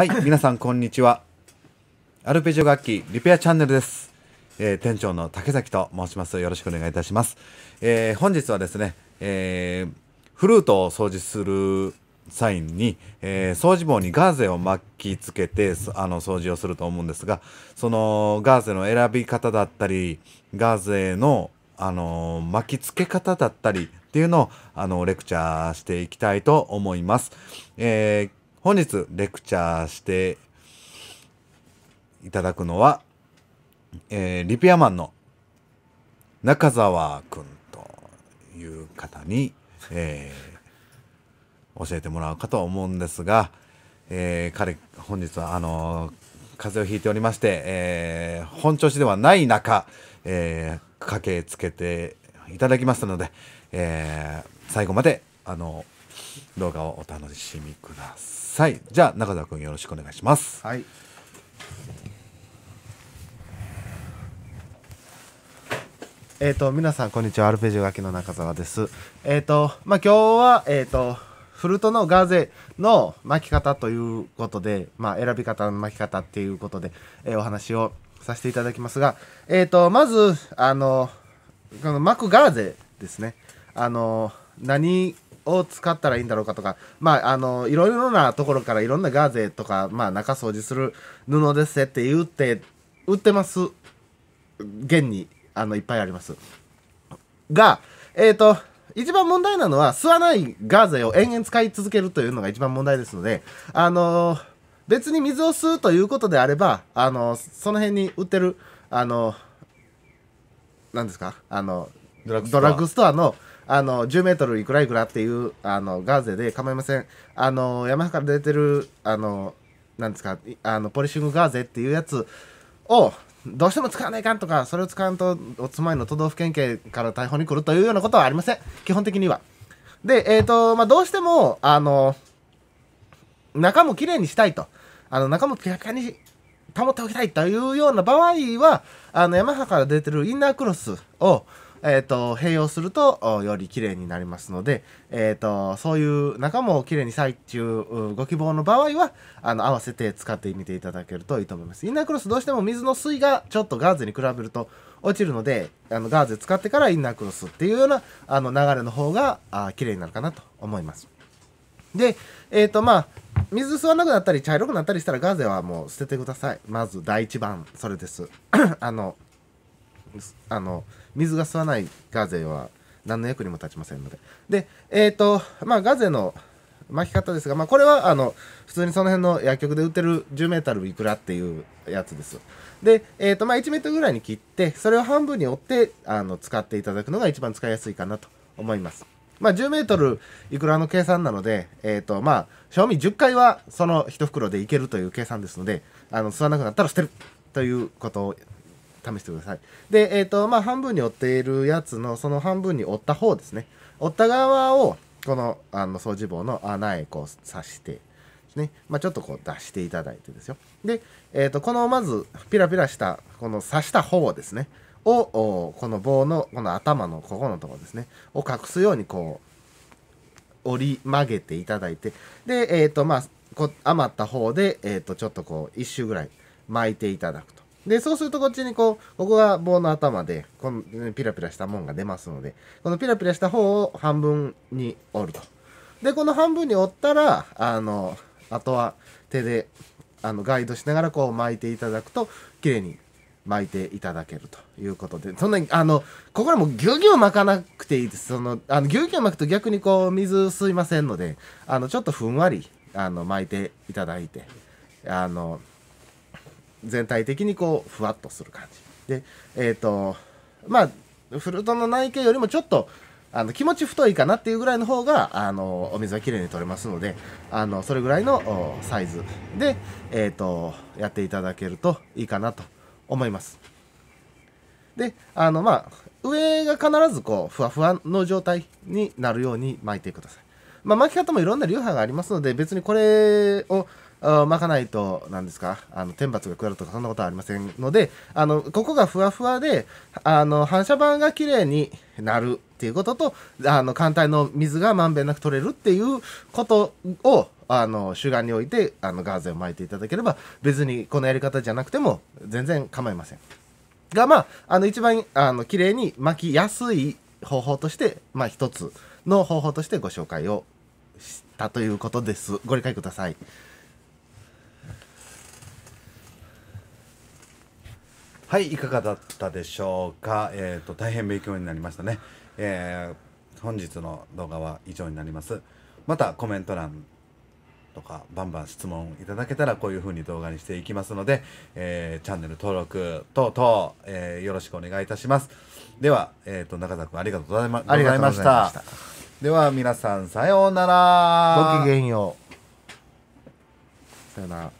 はい、皆さんこんにちは。アルペジオ楽器リペアチャンネルです。えー、店長の竹崎と申します。よろしくお願いいたします。えー、本日はですね、えー、フルートを掃除する際に、えー、掃除棒にガーゼを巻きつけてあの掃除をすると思うんですが、そのガーゼの選び方だったり、ガーゼのあの巻きつけ方だったりっていうのをあのレクチャーしていきたいと思います。えー本日レクチャーしていただくのは、えー、リピアマンの中澤くんという方に、えー、教えてもらうかと思うんですが、えー、彼、本日はあの風邪をひいておりまして、えー、本調子ではない中、えー、駆けつけていただきましたので、えー、最後まで、あの動画をお楽しみくださいじゃあ中澤君よろしくお願いしますはいえーと、皆さんこんにちはアルペジオ楽器の中澤ですえっ、ー、とまあ今日はえっ、ー、とフルートのガーゼの巻き方ということで、まあ、選び方の巻き方っていうことで、えー、お話をさせていただきますが、えーとまずあのこの巻くガーゼですねあの何を使ったらいいんだろうかとか、まあ、あの、いろいろなところからいろんなガーゼとか、まあ、中掃除する布ですって言って、売ってます。現に、あの、いっぱいあります。が、えっ、ー、と、一番問題なのは、吸わないガーゼを延々使い続けるというのが一番問題ですので、あの別に水を吸うということであれば、あのその辺に売ってる、あのー、何ですかあのドラッグストアのあの、10メートルいくらいくらっていう、あの、ガーゼで構いません。あの、ヤマハから出てる、あの、なんですか、あの、ポリシングガーゼっていうやつを、どうしても使わないかんとか、それを使わんと、お住まいの都道府県警から逮捕に来るというようなことはありません。基本的には。で、えっ、ー、と、まあ、どうしても、あの、中もきれいにしたいと。あの、中もピカピカに保っておきたいというような場合は、あの、ヤマハから出てるインナークロスを、えー、と、併用すると、より綺麗になりますので、えっ、ー、と、そういう中も綺麗にしたいっていうご希望の場合は、あの、合わせて使ってみていただけるといいと思います。インナークロスどうしても水の水がちょっとガーゼに比べると落ちるので、あの、ガーゼ使ってからインナークロスっていうような、あの、流れの方が、あ綺麗になるかなと思います。で、えっ、ー、と、まあ、水吸わなくなったり、茶色くなったりしたらガーゼはもう捨ててください。まず、第一番、それです。あの、あの水が吸わないガゼは何の役にも立ちませんので。で、えっ、ー、と、まあ、ガゼの巻き方ですが、まあ、これはあの普通にその辺の薬局で売ってる 10m いくらっていうやつです。で、えーとまあ、1m ぐらいに切ってそれを半分に折ってあの使っていただくのが一番使いやすいかなと思います。まあ、10m いくらの計算なので、えーとまあ、賞味10回はその1袋でいけるという計算ですのであの吸わなくなったら捨てるということを試してください。で、えっ、ー、と、まあ、半分に折っているやつの、その半分に折った方ですね。折った側を、この、あの、掃除棒の穴へこう刺して、ね、まあ、ちょっとこう出していただいてですよ。で、えっ、ー、と、このまず、ピラピラした、この刺した方ですね、を、この棒の、この頭のここのところですね、を隠すようにこう、折り曲げていただいて、で、えっ、ー、と、まあ、こ余った方で、えっ、と、ちょっとこう、一周ぐらい巻いていただくと。で、そうするとこっちにこう、ここが棒の頭で、このピラピラしたもんが出ますので、このピラピラした方を半分に折ると。で、この半分に折ったら、あの、あとは手で、あの、ガイドしながらこう巻いていただくと、綺麗に巻いていただけるということで、そんなに、あの、ここらもぎゅうぎゅう巻かなくていいです。その、あの、ぎゅうぎゅう巻くと逆にこう、水吸いませんので、あの、ちょっとふんわり、あの、巻いていただいて、あの、全体的にこうふわっとする感じでえっ、ー、とまあフルートの内径よりもちょっとあの気持ち太いかなっていうぐらいの方があのお水はきれいに取れますのであのそれぐらいのサイズで、えーと、やっていただけるといいかなと思います。であのまあ上が必ずこうふわふわの状態になるように巻いてください。まあ、巻き方もいろんな流派がありますので別にこれをまかないと、なんですか、あの天罰が下るとか、そんなことはありませんので、あのここがふわふわで、あの反射板が綺麗になるっていうことと、あの艦隊の水がまんべんなく取れるっていうことを、あの主眼においてあのガーゼを巻いていただければ、別にこのやり方じゃなくても、全然構いません。が、まあ、あの一番あの綺麗に巻きやすい方法として、まあ、一つの方法としてご紹介をしたということです。ご理解ください。はいいかがだったでしょうかえっ、ー、と大変勉強になりましたねえー、本日の動画は以上になりますまたコメント欄とかバンバン質問いただけたらこういう風に動画にしていきますので、えー、チャンネル登録等々、えー、よろしくお願いいたしますでは、えーと、中澤君ありがとうございまありがとうございましたでは皆さんさようならごきげんようさようなら